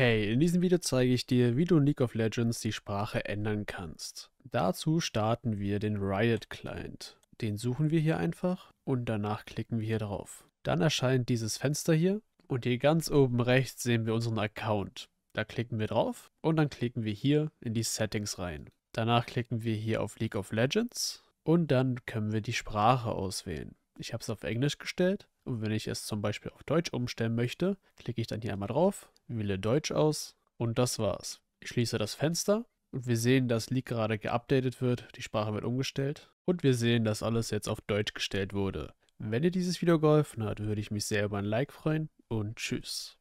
Hey, in diesem Video zeige ich dir, wie du in League of Legends die Sprache ändern kannst. Dazu starten wir den Riot Client. Den suchen wir hier einfach und danach klicken wir hier drauf. Dann erscheint dieses Fenster hier und hier ganz oben rechts sehen wir unseren Account. Da klicken wir drauf und dann klicken wir hier in die Settings rein. Danach klicken wir hier auf League of Legends und dann können wir die Sprache auswählen. Ich habe es auf Englisch gestellt und wenn ich es zum Beispiel auf Deutsch umstellen möchte, klicke ich dann hier einmal drauf, wähle Deutsch aus und das war's. Ich schließe das Fenster und wir sehen, dass Leak gerade geupdatet wird, die Sprache wird umgestellt und wir sehen, dass alles jetzt auf Deutsch gestellt wurde. Wenn dir dieses Video geholfen hat, würde ich mich sehr über ein Like freuen und tschüss.